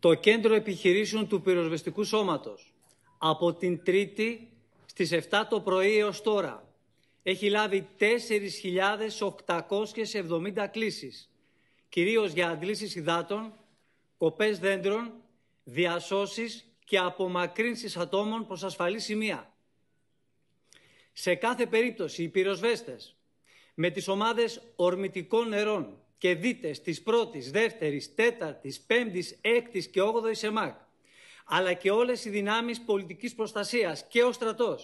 το κέντρο επιχειρήσεων του πυροσβεστικού σώματος από την Τρίτη στις 7 το πρωί έως τώρα έχει λάβει 4.870 κλήσεις, κυρίως για αντλήσεις υδάτων, κοπές δέντρων, διασώσεις και απομακρύνσεις ατόμων προς ασφαλή σημεία. Σε κάθε περίπτωση οι πυροσβέστες με τις ομάδες ορμητικών νερών, και δείτε της πρώτης, δεύτερης, τέταρτης, πέμπτης, έκτης και όγδοης ΕΜΑΚ, αλλά και όλες οι δυνάμεις πολιτικής προστασίας και ο στρατός.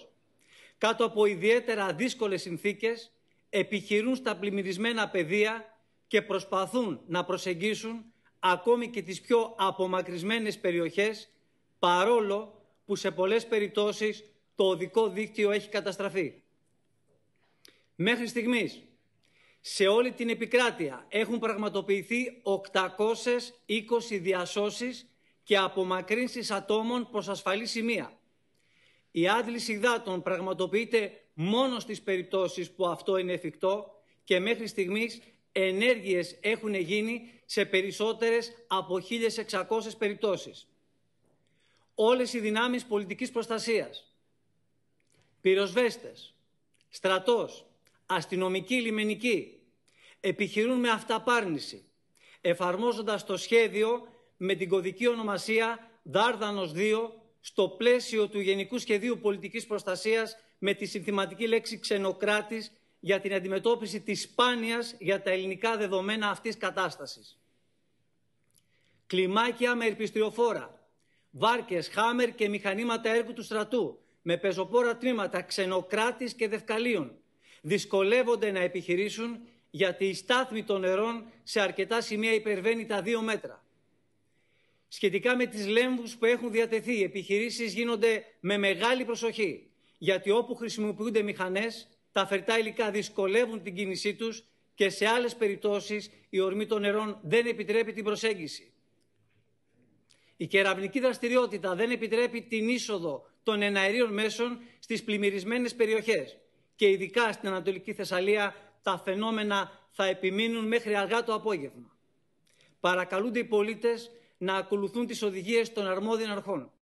κάτω από ιδιαίτερα δύσκολες συνθήκες, επιχειρούν στα πλημμυρισμένα πεδία και προσπαθούν να προσεγγίσουν ακόμη και τις πιο απομακρυσμένες περιοχές, παρόλο που σε πολλές περιπτώσεις το οδικό δίκτυο έχει καταστραφεί. Μέχρι στιγμής, σε όλη την επικράτεια. Έχουν πραγματοποιηθεί 820 διασώσεις και απομακρύνσεις ατόμων προς ασφαλή σημεία. Η άντληση υδάτων πραγματοποιείται μόνο στις περιπτώσεις που αυτό είναι εφικτό και μέχρι στιγμής ενέργειες έχουν γίνει σε περισσότερες από 1.600 περιπτώσεις. Όλες οι δυνάμεις πολιτικής προστασίας, πυροσβέστες, στρατός, αστυνομικοί λιμενικοί επιχειρούν με αυταπάρνηση, εφαρμόζοντας το σχέδιο με την κωδική ονομασία Δάρδανος 2 στο πλαίσιο του Γενικού Σχεδίου Πολιτικής Προστασίας με τη συνθηματική λέξη ξενοκράτης για την αντιμετώπιση της σπάνιας για τα ελληνικά δεδομένα αυτής κατάστασης. Κλιμάκια με ελπιστριοφόρα, βάρκες, χάμερ και μηχανήματα έργου του στρατού, με πεζοπόρα τμήματα ξενοκράτης και δευκαλίων, δυσκολεύονται να επιχειρήσουν γιατί η στάθμη των νερών σε αρκετά σημεία υπερβαίνει τα δύο μέτρα. Σχετικά με τις λέμβους που έχουν διατεθεί, οι επιχειρήσεις γίνονται με μεγάλη προσοχή, γιατί όπου χρησιμοποιούνται μηχανές, τα φερτά υλικά δυσκολεύουν την κίνησή τους και σε άλλες περιπτώσεις η ορμή των νερών δεν επιτρέπει την προσέγγιση. Η κεραυνική δραστηριότητα δεν επιτρέπει την είσοδο των εναερίων μέσων στις πλημμυρισμένες περιοχές και ειδικά στην Ανατολική Θεσσαλία τα φαινόμενα θα επιμείνουν μέχρι αργά το απόγευμα. Παρακαλούνται οι πολίτες να ακολουθούν τις οδηγίες των αρμόδιων αρχών.